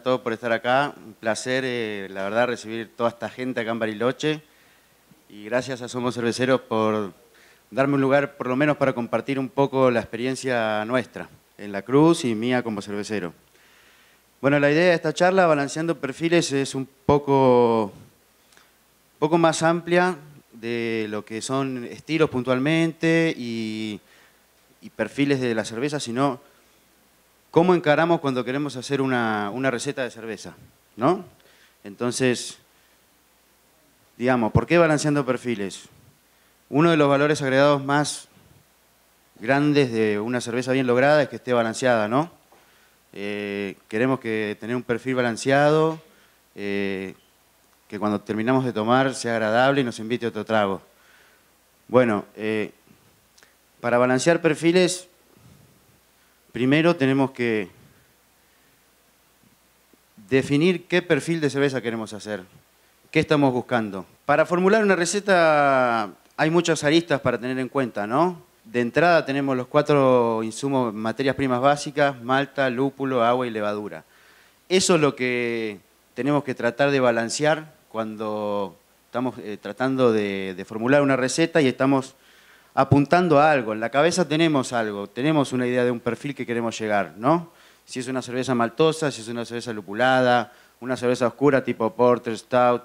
a todos por estar acá. Un placer, eh, la verdad, recibir toda esta gente acá en Bariloche. Y gracias a Somos Cerveceros por darme un lugar, por lo menos, para compartir un poco la experiencia nuestra en La Cruz y mía como cervecero. Bueno, la idea de esta charla, Balanceando Perfiles, es un poco, poco más amplia de lo que son estilos puntualmente y, y perfiles de la cerveza, sino cómo encaramos cuando queremos hacer una, receta de cerveza, ¿no? Entonces, digamos, ¿por qué balanceando perfiles? Uno de los valores agregados más grandes de una cerveza bien lograda es que esté balanceada, ¿no? Eh, queremos que tener un perfil balanceado, eh, que cuando terminamos de tomar sea agradable y nos invite otro trago. Bueno, eh, para balancear perfiles Primero tenemos que definir qué perfil de cerveza queremos hacer, qué estamos buscando. Para formular una receta hay muchas aristas para tener en cuenta, ¿no? De entrada tenemos los cuatro insumos, materias primas básicas, malta, lúpulo, agua y levadura. Eso es lo que tenemos que tratar de balancear cuando estamos eh, tratando de, formular una receta y estamos apuntando a algo. En la cabeza tenemos algo, tenemos una idea de un perfil que queremos llegar, ¿no? Si es una cerveza maltosa, si es una cerveza lupulada, una cerveza oscura tipo porter, stout,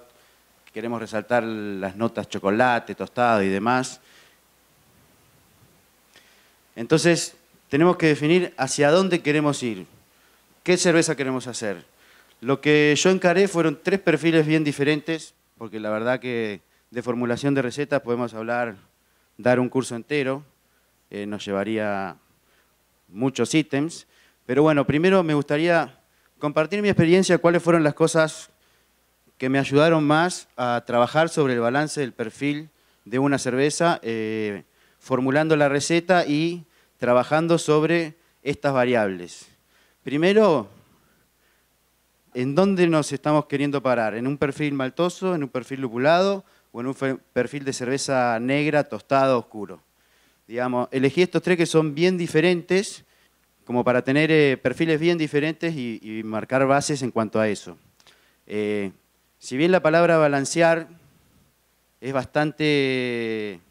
queremos resaltar las notas chocolate, tostado y demás. Entonces, tenemos que definir hacia dónde queremos ir, qué cerveza queremos hacer. Lo que yo encaré fueron tres perfiles bien diferentes, porque la verdad que de formulación de recetas podemos hablar dar un curso entero, eh, nos llevaría muchos ítems. Pero bueno, primero me gustaría compartir mi experiencia, cuáles fueron las cosas que me ayudaron más a trabajar sobre el balance del perfil de una cerveza, eh, formulando la receta y trabajando sobre estas variables. Primero, ¿en dónde nos estamos queriendo parar? ¿En un perfil maltoso? ¿En un perfil lupulado? o en un perfil de cerveza negra, tostada, oscuro. Digamos, elegí estos tres que son bien diferentes, como para tener eh, perfiles bien diferentes y, marcar bases en cuanto a eso. Eh, si bien la palabra balancear es bastante,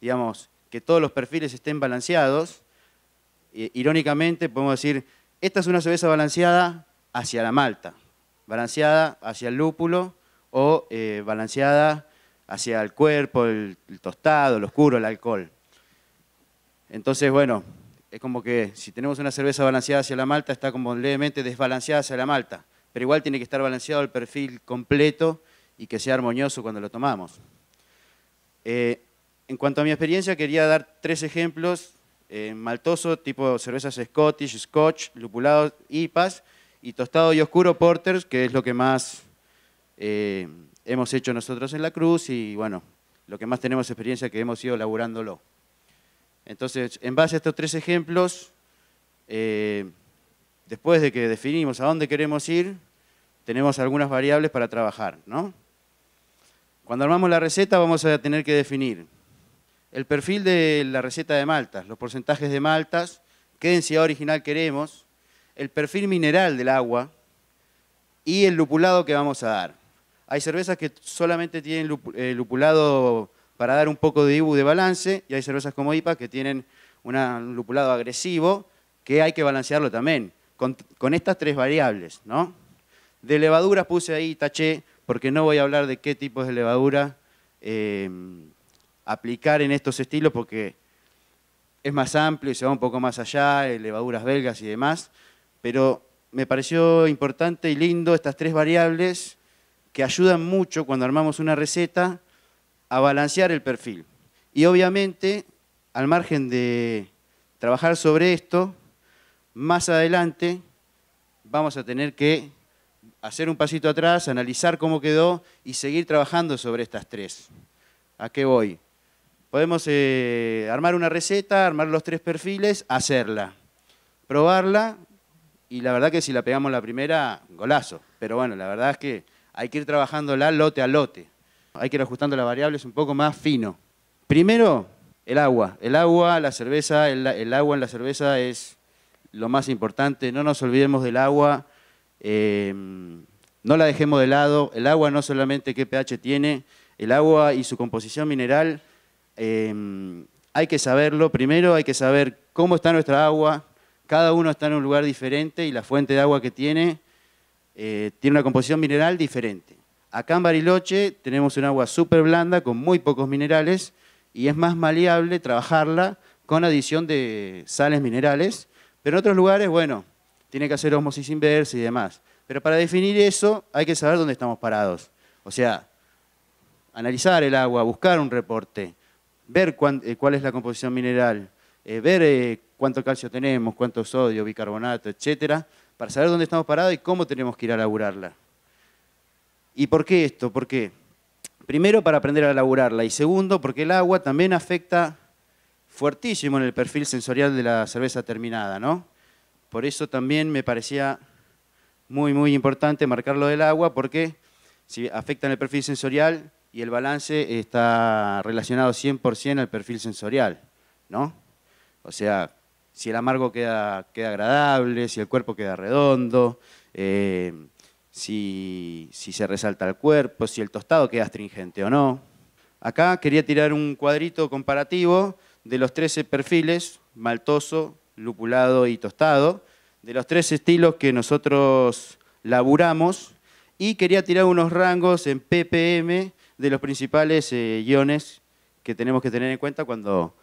digamos, que todos los perfiles estén balanceados, eh, irónicamente podemos decir, esta es una cerveza balanceada hacia la malta, balanceada hacia el lúpulo o balanceada hacia el cuerpo, el, tostado, el oscuro, el alcohol. Entonces, bueno, es como que si tenemos una cerveza balanceada hacia la malta, está como levemente desbalanceada hacia la malta, pero igual tiene que estar balanceado el perfil completo y que sea armonioso cuando lo tomamos. Eh, en cuanto a mi experiencia, quería dar tres ejemplos eh, maltoso, tipo cervezas Scottish, Scotch, lupulados, IPAs, y tostado y oscuro, Porters, que es lo que más eh, hemos hecho nosotros en la cruz y bueno, lo que más tenemos experiencia es que hemos ido laburándolo. Entonces, en base a estos tres ejemplos, eh, después de que definimos a dónde queremos ir, tenemos algunas variables para trabajar, ¿no? Cuando armamos la receta vamos a tener que definir el perfil de la receta de maltas, los porcentajes de maltas, qué densidad original queremos, el perfil mineral del agua y el lupulado que vamos a dar. Hay cervezas que solamente tienen eh, lupulado para dar un poco de IBU de balance y hay cervezas como IPA que tienen un lupulado agresivo que hay que balancearlo también con, estas tres variables. ¿no? De levaduras puse ahí, taché, porque no voy a hablar de qué tipo de levadura eh, aplicar en estos estilos porque es más amplio y se va un poco más allá, eh, levaduras belgas y demás, pero me pareció importante y lindo estas tres variables que ayudan mucho cuando armamos una receta a balancear el perfil. Y obviamente, al margen de trabajar sobre esto, más adelante vamos a tener que hacer un pasito atrás, analizar cómo quedó y seguir trabajando sobre estas tres. ¿A qué voy? Podemos eh, armar una receta, armar los tres perfiles, hacerla, probarla y la verdad que si la pegamos la primera, golazo. Pero bueno, la verdad es que hay que ir trabajando la lote a lote. Hay que ir ajustando las variables un poco más fino. Primero, el agua. El agua, la cerveza, el, agua en la cerveza es lo más importante. No nos olvidemos del agua. Em, no la dejemos de lado. El agua no solamente qué pH tiene, el agua y su composición mineral. Em, hay que saberlo. Primero hay que saber cómo está nuestra agua. Cada uno está en un lugar diferente y la fuente de agua que tiene eh, tiene una composición mineral diferente. Acá en Bariloche tenemos un agua súper blanda con muy pocos minerales y es más maleable trabajarla con adición de sales minerales, pero en otros lugares, bueno, tiene que hacer osmosis inversa y demás. Pero para definir eso hay que saber dónde estamos parados. O sea, analizar el agua, buscar un reporte, ver eh, cuál es la composición mineral, eh, ver cuánto calcio tenemos, cuánto sodio, bicarbonato, etcétera, para saber dónde estamos parados y cómo tenemos que ir a laburarla. ¿Y por qué esto? ¿Por qué? Primero, para aprender a laburarla. Y segundo, porque el agua también afecta fuertísimo en el perfil sensorial de la cerveza terminada, ¿no? Por eso también me parecía muy, muy importante marcar lo del agua, porque si afecta en el perfil sensorial y el balance está relacionado 100% al perfil sensorial, ¿no? O sea, si el amargo queda, queda agradable, si el cuerpo queda redondo, eh, si, se resalta el cuerpo, si el tostado queda astringente o no. Acá quería tirar un cuadrito comparativo de los 13 perfiles, maltoso, lupulado y tostado, de los tres estilos que nosotros laburamos y quería tirar unos rangos en ppm de los principales eh, iones que tenemos que tener en cuenta cuando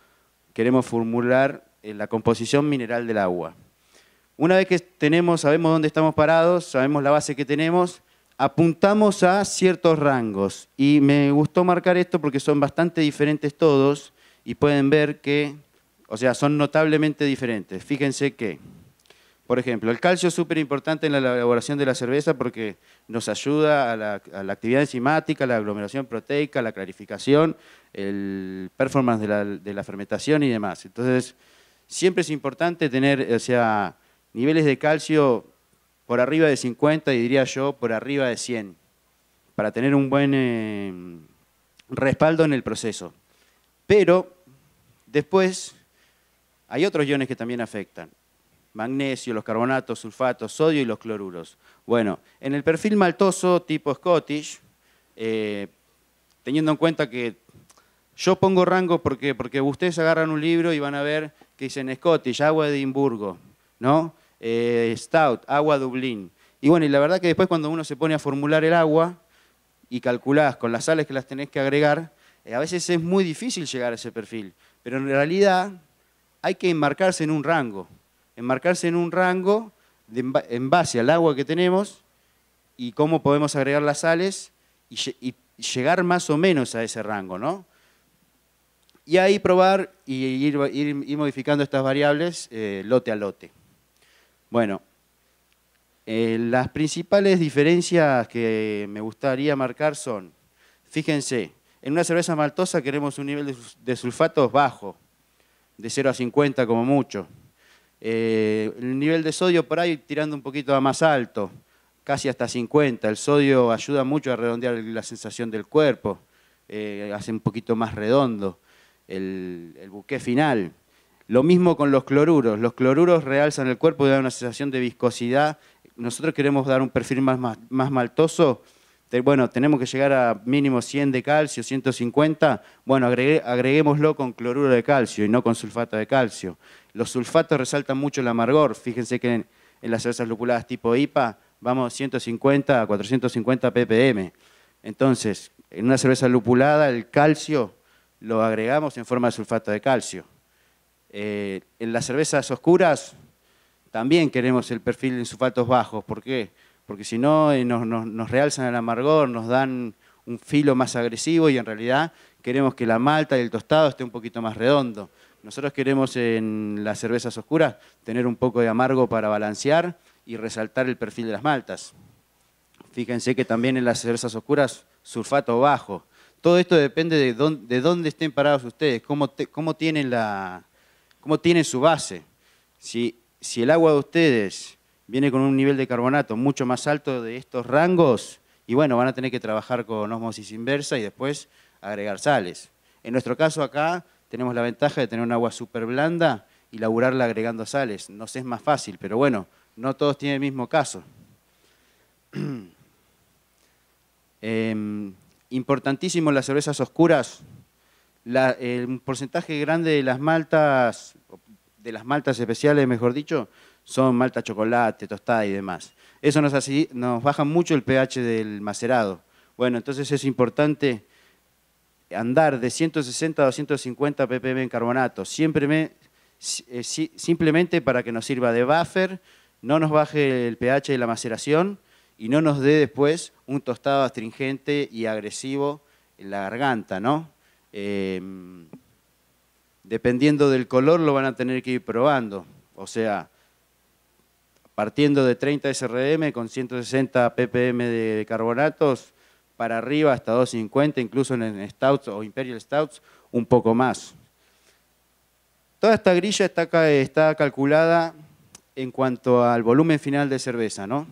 queremos formular en la composición mineral del agua. Una vez que tenemos, sabemos dónde estamos parados, sabemos la base que tenemos, apuntamos a ciertos rangos. Y me gustó marcar esto porque son bastante diferentes todos y pueden ver que, o sea, son notablemente diferentes. Fíjense que, por ejemplo, el calcio es súper importante en la elaboración de la cerveza porque nos ayuda a la, actividad enzimática, la aglomeración proteica, la clarificación, el performance de la, de la fermentación y demás. Entonces, Siempre es importante tener, o sea, niveles de calcio por arriba de 50 y diría yo por arriba de 100, para tener un buen eh, respaldo en el proceso. Pero después hay otros iones que también afectan. Magnesio, los carbonatos, sulfatos, sodio y los cloruros. Bueno, en el perfil maltoso tipo Scottish, eh, teniendo en cuenta que yo pongo rango porque, ustedes agarran un libro y van a ver que dicen Scottish, agua de Edimburgo, ¿no? Eh, Stout, agua Dublín. Y bueno, y la verdad que después cuando uno se pone a formular el agua y calculás con las sales que las tenés que agregar, eh, a veces es muy difícil llegar a ese perfil. Pero en realidad hay que enmarcarse en un rango. Enmarcarse en un rango en base al agua que tenemos y cómo podemos agregar las sales y, y llegar más o menos a ese rango, ¿no? Y ahí probar y ir, modificando estas variables eh, lote a lote. Bueno, eh, las principales diferencias que me gustaría marcar son, fíjense, en una cerveza maltosa queremos un nivel de sulfatos bajo, de 0 a 50 como mucho. Eh, el nivel de sodio por ahí tirando un poquito a más alto, casi hasta 50. El sodio ayuda mucho a redondear la sensación del cuerpo, hace un poquito más redondo el, buque final. Lo mismo con los cloruros. Los cloruros realzan el cuerpo y dan una sensación de viscosidad. Nosotros queremos dar un perfil más, maltoso. Bueno, tenemos que llegar a mínimo 100 de calcio, 150. Bueno, agreguémoslo con cloruro de calcio y no con sulfato de calcio. Los sulfatos resaltan mucho el amargor. Fíjense que en, las cervezas lupuladas tipo IPA vamos 150 a 450 ppm. Entonces, en una cerveza lupulada el calcio lo agregamos en forma de sulfato de calcio. Eh, en las cervezas oscuras también queremos el perfil en sulfatos bajos. ¿Por qué? Porque si no, eh, nos, nos, realzan el amargor, nos dan un filo más agresivo y en realidad queremos que la malta y el tostado esté un poquito más redondo. Nosotros queremos en las cervezas oscuras tener un poco de amargo para balancear y resaltar el perfil de las maltas. Fíjense que también en las cervezas oscuras, sulfato bajo. Todo esto depende de dónde, estén parados ustedes, cómo, tienen su base. Si, el agua de ustedes viene con un nivel de carbonato mucho más alto de estos rangos, y bueno, van a tener que trabajar con osmosis inversa y después agregar sales. En nuestro caso acá tenemos la ventaja de tener un agua súper blanda y laburarla agregando sales. sé es más fácil, pero bueno, no todos tienen el mismo caso. Em, importantísimo las cervezas oscuras, el porcentaje grande de las maltas, de las maltas especiales, mejor dicho, son malta chocolate, tostada y demás. Eso nos, nos baja mucho el pH del macerado. Bueno, entonces es importante andar de 160 a 250 ppm en carbonato, eh, simplemente para que nos sirva de buffer, no nos baje el pH de la maceración y no nos dé después un tostado astringente y agresivo en la garganta, ¿no? Em, dependiendo del color lo van a tener que ir probando, o sea, partiendo de 30 SRM con 160 ppm de carbonatos para arriba hasta 250, incluso en Stouts o Imperial Stouts, un poco más. Toda esta grilla está, está calculada en cuanto al volumen final de cerveza, ¿no?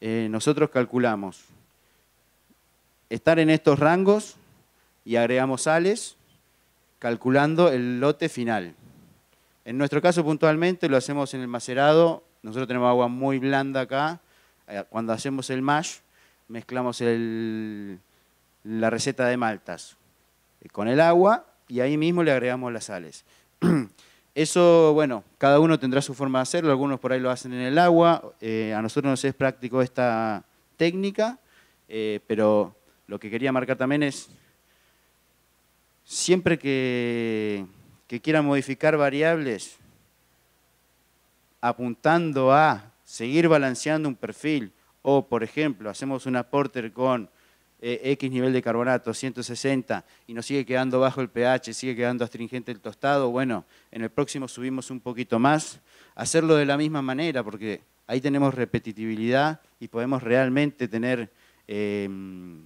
Eh, nosotros calculamos estar en estos rangos y agregamos sales calculando el lote final. En nuestro caso puntualmente lo hacemos en el macerado, nosotros tenemos agua muy blanda acá, eh, cuando hacemos el mash mezclamos la receta de maltas eh, con el agua y ahí mismo le agregamos las sales. Eso, bueno, cada uno tendrá su forma de hacerlo, algunos por ahí lo hacen en el agua, eh, a nosotros nos es práctico esta técnica, eh, pero lo que quería marcar también es, siempre que, que quieran modificar variables apuntando a seguir balanceando un perfil, o por ejemplo, hacemos un aporte con eh, X nivel de carbonato, 160, y nos sigue quedando bajo el pH, sigue quedando astringente el tostado, bueno, en el próximo subimos un poquito más, hacerlo de la misma manera, porque ahí tenemos repetitividad y podemos realmente tener, em,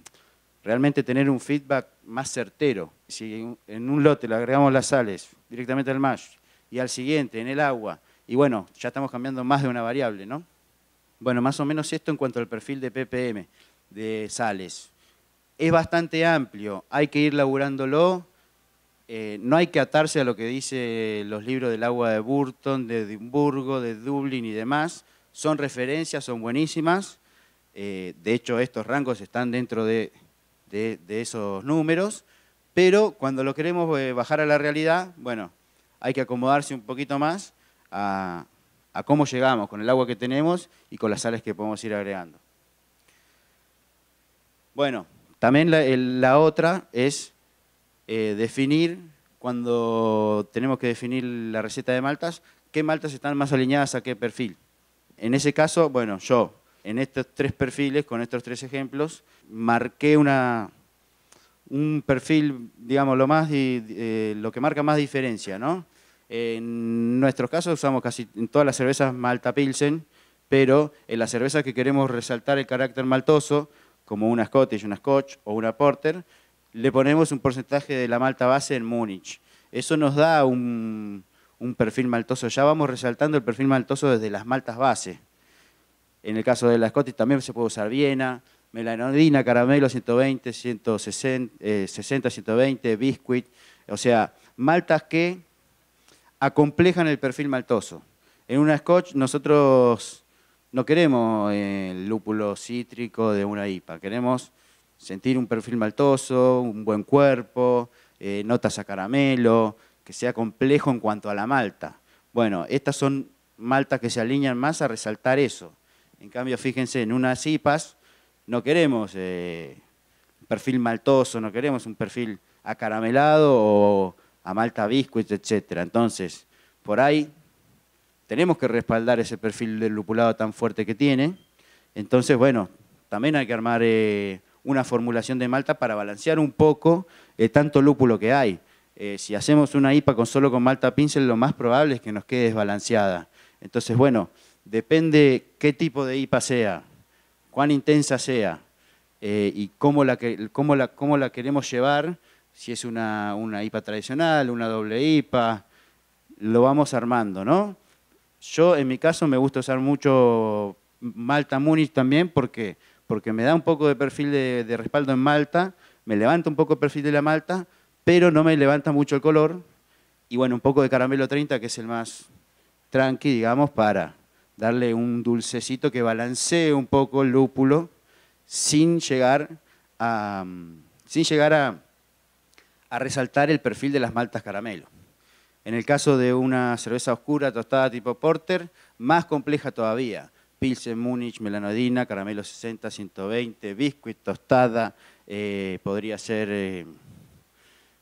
realmente tener un feedback más certero. Si en un lote le agregamos las sales directamente al mash y al siguiente en el agua, y bueno, ya estamos cambiando más de una variable, ¿no? Bueno, más o menos esto en cuanto al perfil de ppm de sales es bastante amplio, hay que ir laburándolo, eh, no hay que atarse a lo que dicen los libros del agua de Burton, de Edimburgo, de Dublín y demás, son referencias, son buenísimas, eh, de hecho estos rangos están dentro de, esos números, pero cuando lo queremos eh, bajar a la realidad, bueno, hay que acomodarse un poquito más a, a cómo llegamos con el agua que tenemos y con las sales que podemos ir agregando. Bueno, también la, otra es eh, definir, cuando tenemos que definir la receta de maltas, qué maltas están más alineadas a qué perfil. En ese caso, bueno, yo en estos tres perfiles, con estos tres ejemplos, marqué un perfil, digamos, lo, más, eh, lo que marca más diferencia, En nuestro caso, usamos casi en todas las cervezas Malta Pilsen, pero en las cervezas que queremos resaltar el carácter maltoso, como una Scottish, una Scotch o una Porter, le ponemos un porcentaje de la malta base en Múnich. Eso nos da un, perfil maltoso. Ya vamos resaltando el perfil maltoso desde las maltas base. En el caso de la Scottish también se puede usar Viena, melanodina, caramelo 120, 160, 60, 120, biscuit. O sea, maltas que acomplejan el perfil maltoso. En una Scotch nosotros no queremos eh, el lúpulo cítrico de una IPA, queremos sentir un perfil maltoso, un buen cuerpo, eh, notas a caramelo, que sea complejo en cuanto a la malta. Bueno, estas son maltas que se alinean más a resaltar eso. En cambio, fíjense, en unas IPAs no queremos eh, un perfil maltoso, no queremos un perfil acaramelado o a malta biscuit, etc. Entonces, por ahí tenemos que respaldar ese perfil del lupulado tan fuerte que tiene. Entonces, bueno, también hay que armar eh, una formulación de malta para balancear un poco eh, tanto lúpulo que hay. Eh, si hacemos una IPA con solo con malta pincel, lo más probable es que nos quede desbalanceada. Entonces, bueno, depende qué tipo de IPA sea, cuán intensa sea y cómo la, cómo, la, queremos llevar, si es una IPA tradicional, una doble IPA, lo vamos armando, ¿no? Yo en mi caso me gusta usar mucho Malta munich también porque, porque me da un poco de perfil de, respaldo en Malta, me levanta un poco el perfil de la Malta, pero no me levanta mucho el color. Y bueno, un poco de caramelo 30, que es el más tranqui, digamos, para darle un dulcecito que balancee un poco el lúpulo sin llegar mm, sin llegar a, a resaltar el perfil de las maltas caramelo. En el caso de una cerveza oscura tostada tipo porter, más compleja todavía. Pilsen, Múnich, Melanodina, Caramelo 60, 120, Biscuit, tostada, eh, podría ser, eh,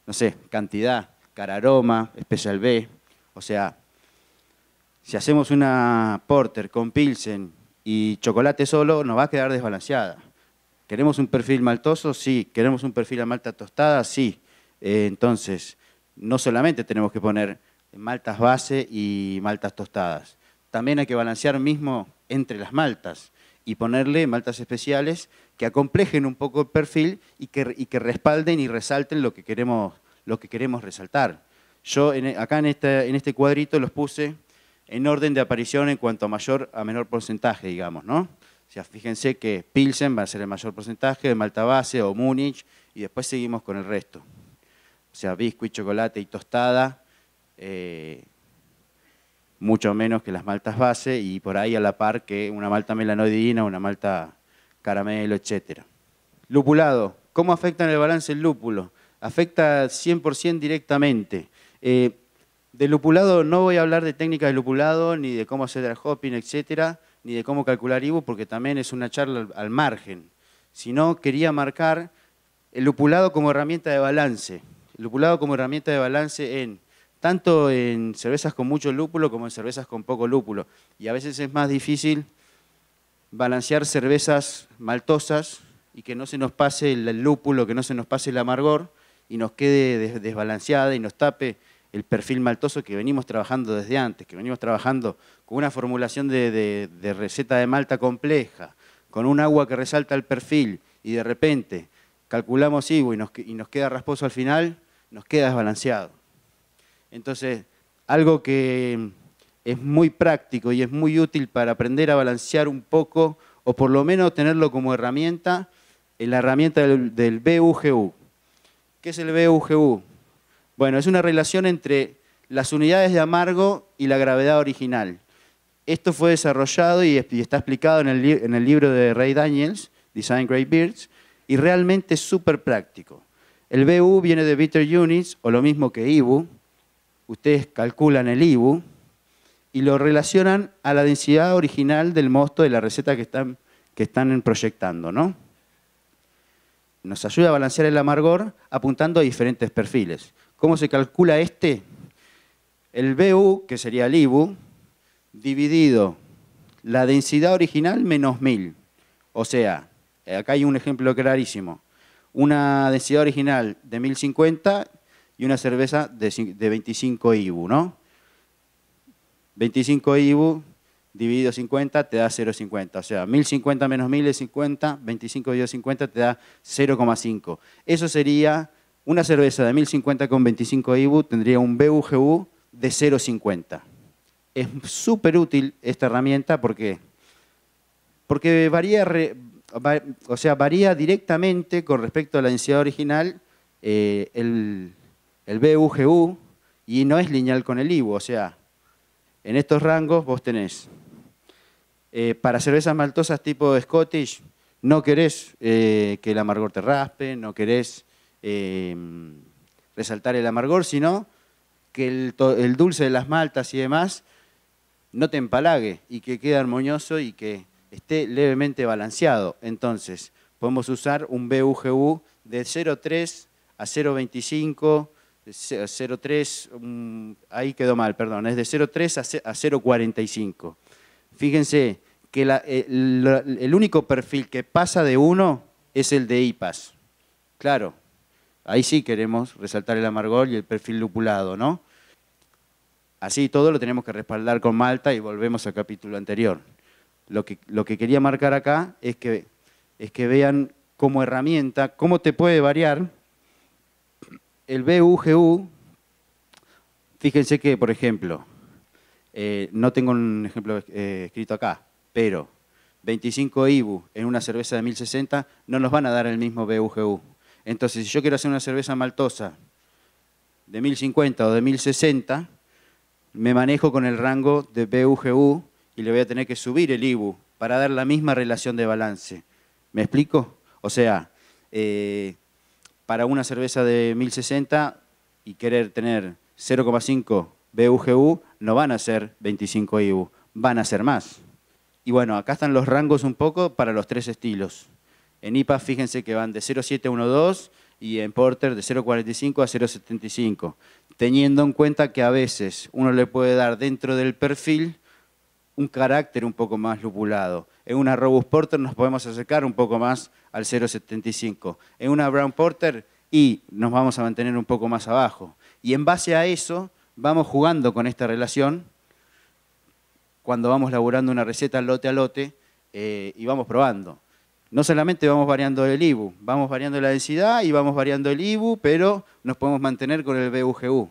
no sé, cantidad, cararoma, especial B. O sea, si hacemos una porter con Pilsen y chocolate solo, nos va a quedar desbalanceada. ¿Queremos un perfil maltoso? Sí. ¿Queremos un perfil a malta tostada? Sí. Eh, entonces, no solamente tenemos que poner maltas base y maltas tostadas, también hay que balancear mismo entre las maltas y ponerle maltas especiales que acomplejen un poco el perfil y que, respalden y resalten lo que queremos, lo que queremos resaltar. Yo en, acá en este, en este cuadrito los puse en orden de aparición en cuanto a mayor a menor porcentaje, digamos, ¿no? O sea, fíjense que Pilsen va a ser el mayor porcentaje, Malta Base o Múnich, y después seguimos con el resto o sea, biscuit, chocolate y tostada, eh, mucho menos que las maltas base y por ahí a la par que una malta melanoidina, una malta caramelo, etc. Lupulado, ¿cómo afecta en el balance el lúpulo? Afecta 100% directamente. Eh, de lupulado no voy a hablar de técnicas de lupulado, ni de cómo hacer el hopping, etcétera, ni de cómo calcular IBU, porque también es una charla al margen. Sino quería marcar el lupulado como herramienta de balance. Lupulado como herramienta de balance en tanto en cervezas con mucho lúpulo como en cervezas con poco lúpulo. Y a veces es más difícil balancear cervezas maltosas y que no se nos pase el lúpulo, que no se nos pase el amargor y nos quede desbalanceada y nos tape el perfil maltoso que venimos trabajando desde antes, que venimos trabajando con una formulación de receta de malta compleja, con un agua que resalta el perfil y de repente calculamos y nos, queda rasposo al final, nos queda desbalanceado. Entonces, algo que es muy práctico y es muy útil para aprender a balancear un poco, o por lo menos tenerlo como herramienta, la herramienta del, BUGU. ¿Qué es el BUGU? Bueno, es una relación entre las unidades de amargo y la gravedad original. Esto fue desarrollado y está explicado en el, en el libro de Ray Daniels, Design Great Beards, y realmente es súper práctico. El BU viene de Bitter Units, o lo mismo que IBU. Ustedes calculan el IBU y lo relacionan a la densidad original del mosto de la receta que están, que están proyectando, ¿no? Nos ayuda a balancear el amargor apuntando a diferentes perfiles. ¿Cómo se calcula este? El BU, que sería el IBU, dividido la densidad original menos 1000. O sea, eh, acá hay un ejemplo clarísimo. Una densidad original de 1050 y una cerveza de, 25 IBU, ¿no? 25 IBU dividido 50 te da 0,50. O sea, 1050 menos 1000 es 50, 25 dividido 50 te da 0,5. Eso sería una cerveza de 1050 con 25 IBU tendría un BUGU de 0,50. Es súper útil esta herramienta, porque Porque varía, o sea, varía directamente con respecto a la densidad original eh, el, el BUGU y no es lineal con el IBU. O sea, en estos rangos vos tenés, eh, para cervezas maltosas tipo Scottish, no querés eh, que el amargor te raspe, no querés resaltar el amargor, sino que el, el dulce de las maltas y demás no te empalague y que quede armonioso y que esté levemente balanceado. Entonces, podemos usar un BUGU de 0,3 a 0,25, 0,3, ahí quedó mal, perdón, es de 0,3 a 0,45. Fíjense que eh, el, único perfil que pasa de 1 es el de IPAS. Claro, ahí sí queremos resaltar el amargor y el perfil lupulado, ¿no? Así todo lo tenemos que respaldar con Malta y volvemos al capítulo anterior lo que, quería marcar acá es que, es que vean como herramienta cómo te puede variar el BUGU. Fíjense que, por ejemplo, eh, no tengo un ejemplo eh, escrito acá, pero 25 IBU en una cerveza de 1060 no nos van a dar el mismo BUGU. Entonces, si yo quiero hacer una cerveza maltosa de 1050 o de 1060, me manejo con el rango de BUGU y le voy a tener que subir el IBU para dar la misma relación de balance. ¿Me explico? O sea, eh, para una cerveza de 1060 y querer tener 0,5 BUGU, no van a ser 25 IBU, van a ser más. Y bueno, acá están los rangos un poco para los tres estilos. En IPA, fíjense que van de 0,7 a 1,2 y en Porter de 0,45 a 0,75, teniendo en cuenta que a veces uno le puede dar dentro del perfil un carácter un poco más lupulado. En una Robust Porter nos podemos acercar un poco más al 0,75. En una Brown Porter y nos vamos a mantener un poco más abajo. Y en base a eso vamos jugando con esta relación cuando vamos laburando una receta lote a lote eh, y vamos probando. No solamente vamos variando el IBU, vamos variando la densidad y vamos variando el IBU, pero nos podemos mantener con el BUGU.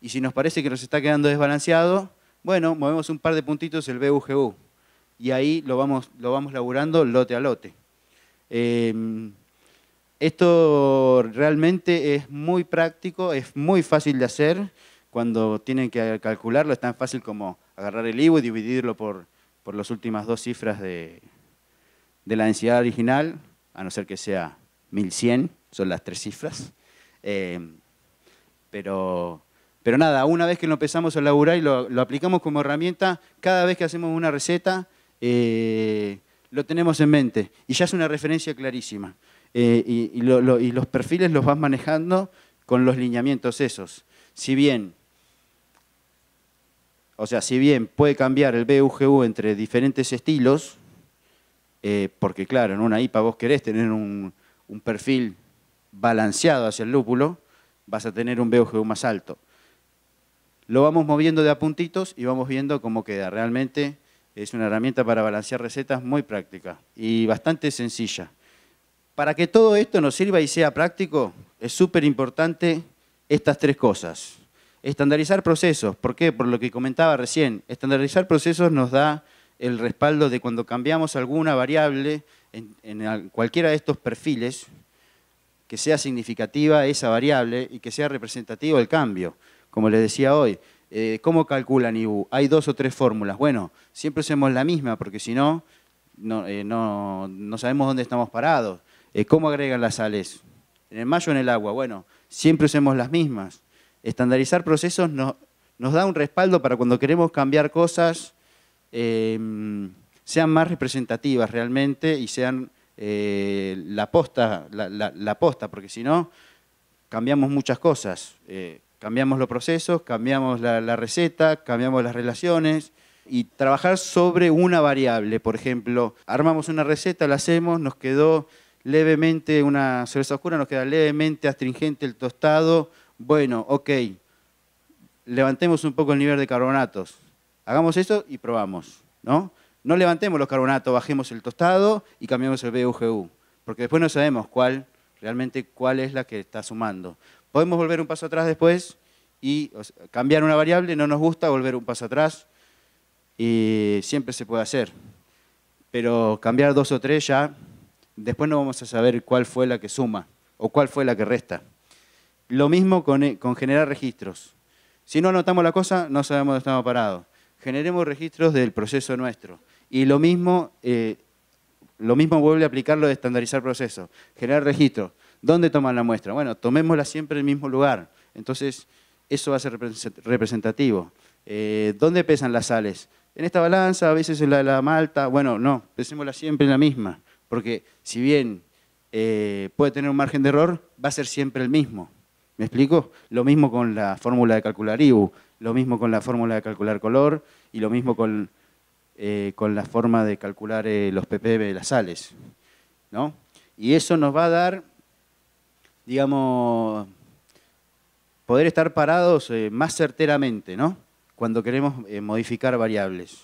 Y si nos parece que nos está quedando desbalanceado, bueno, movemos un par de puntitos el BUGU y ahí lo vamos, lo vamos laburando lote a lote. Em, esto realmente es muy práctico, es muy fácil de hacer. Cuando tienen que calcularlo es tan fácil como agarrar el IBU y dividirlo por, por las últimas dos cifras de, la densidad original, a no ser que sea 1100, son las tres cifras. Em, pero pero nada, una vez que lo empezamos a laburar y lo, aplicamos como herramienta, cada vez que hacemos una receta, eh, lo tenemos en mente y ya es una referencia clarísima. Eh, y, los perfiles los vas manejando con los lineamientos esos. Si bien, o sea, si bien puede cambiar el BUGU entre diferentes estilos, eh, porque claro, en una IPA vos querés tener un, un perfil balanceado hacia el lúpulo, vas a tener un BUGU más alto. Lo vamos moviendo de a puntitos y vamos viendo cómo queda. Realmente es una herramienta para balancear recetas muy práctica y bastante sencilla. Para que todo esto nos sirva y sea práctico, es súper importante estas tres cosas. Estandarizar procesos, ¿por qué? Por lo que comentaba recién, estandarizar procesos nos da el respaldo de cuando cambiamos alguna variable en, en cualquiera de estos perfiles, que sea significativa esa variable y que sea representativo el cambio como les decía hoy, eh, ¿cómo calculan IBU? Hay dos o tres fórmulas. Bueno, siempre hacemos la misma, porque si no, no, eh, sabemos dónde estamos parados. Eh, ¿Cómo agregan las sales? ¿En el mayo o en el agua? Bueno, siempre hacemos las mismas. Estandarizar procesos nos da un respaldo para cuando queremos cambiar cosas, em, sean más representativas realmente y sean la, posta, la, posta, porque si no, cambiamos muchas cosas. Cambiamos los procesos, cambiamos la, receta, cambiamos las relaciones y trabajar sobre una variable. Por ejemplo, armamos una receta, la hacemos, nos quedó levemente una cerveza oscura, nos queda levemente astringente el tostado. Bueno, ok, levantemos un poco el nivel de carbonatos. Hagamos eso y probamos, ¿no? No levantemos los carbonatos, bajemos el tostado y cambiamos el BUGU, porque después no sabemos cuál realmente cuál es la que está sumando. Podemos volver un paso atrás después y cambiar una variable, no nos gusta, volver un paso atrás. Y siempre se puede hacer. Pero cambiar dos o tres ya, después no vamos a saber cuál fue la que suma o cuál fue la que resta. Lo mismo con, eh, generar registros. Si no anotamos la cosa, no sabemos dónde estamos parados. Generemos registros del proceso nuestro. Y lo mismo, eh, lo mismo vuelve a aplicarlo de estandarizar procesos. Generar registros. ¿Dónde toman la muestra? Bueno, tomémosla siempre en el mismo lugar. Entonces, eso va a ser representativo. Eh, ¿Dónde pesan las sales? En esta balanza, a veces en la de la malta. Bueno, no, pesémosla siempre en la misma. Porque si bien eh, puede tener un margen de error, va a ser siempre el mismo. ¿Me explico? Lo mismo con la fórmula de calcular IBU, lo mismo con la fórmula de calcular color y lo mismo con, eh, con la forma de calcular los PPB de las sales. ¿no? Y eso nos va a dar digamos, poder estar parados eh, más certeramente, ¿no? Cuando queremos eh, modificar variables.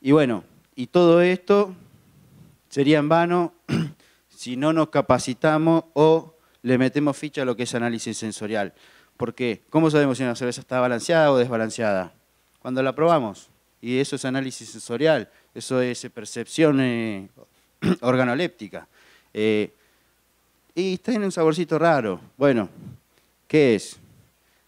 Y bueno, y todo esto sería en vano si no nos capacitamos o le metemos ficha a lo que es análisis sensorial. Porque, ¿cómo sabemos si una cerveza está balanceada o desbalanceada? Cuando la probamos. Y eso es análisis sensorial, eso es percepción eh, organoléptica y está en un saborcito raro. Bueno, ¿qué es?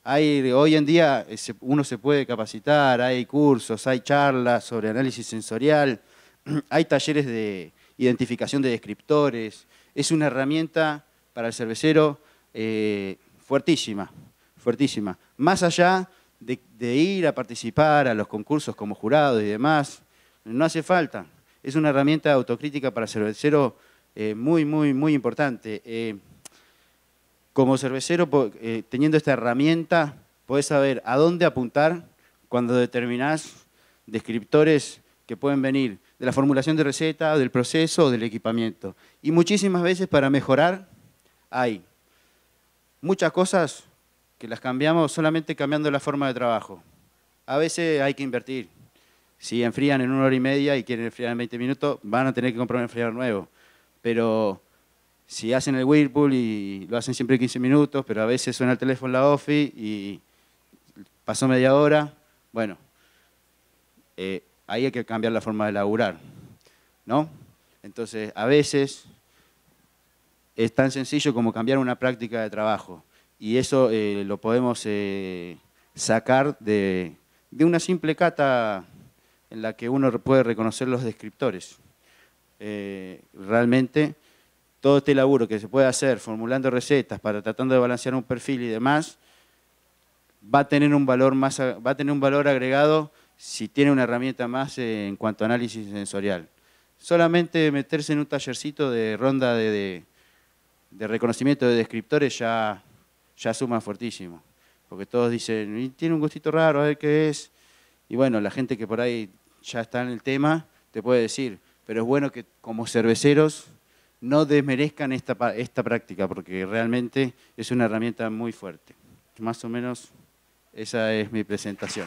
Hay, hoy en día eh, uno se puede capacitar, hay cursos, hay charlas sobre análisis sensorial, hay talleres de identificación de descriptores. Es una herramienta para el cervecero eh, fuertísima, fuertísima. Más allá de, de ir a participar a los concursos como jurado y demás, no hace falta. Es una herramienta autocrítica para el cervecero eh, muy, muy, muy importante. Eh, como cervecero, eh, teniendo esta herramienta, puedes saber a dónde apuntar cuando determinás descriptores que pueden venir de la formulación de receta, del proceso, del equipamiento. Y muchísimas veces para mejorar hay muchas cosas que las cambiamos solamente cambiando la forma de trabajo. A veces hay que invertir. Si enfrían en una hora y media y quieren enfriar en 20 minutos, van a tener que comprar un enfriador nuevo pero si hacen el Whirlpool y lo hacen siempre 15 minutos, pero a veces suena el teléfono en la OFI y pasó media hora, bueno, eh, ahí hay que cambiar la forma de laburar, ¿no? Entonces, a veces es tan sencillo como cambiar una práctica de trabajo y eso eh, lo podemos eh, sacar de una simple cata en la que uno puede reconocer los descriptores. Eh, realmente todo este laburo que se puede hacer formulando recetas para tratando de balancear un perfil y demás, va a tener un valor, más, va a tener un valor agregado si tiene una herramienta más eh, en cuanto a análisis sensorial. Solamente meterse en un tallercito de ronda de, de, reconocimiento de descriptores ya, ya suma fuertísimo. Porque todos dicen, tiene un gustito raro, a ver qué es. Y bueno, la gente que por ahí ya está en el tema te puede decir, pero es bueno que como cerveceros no desmerezcan esta, esta práctica, porque realmente es una herramienta muy fuerte. Más o menos esa es mi presentación.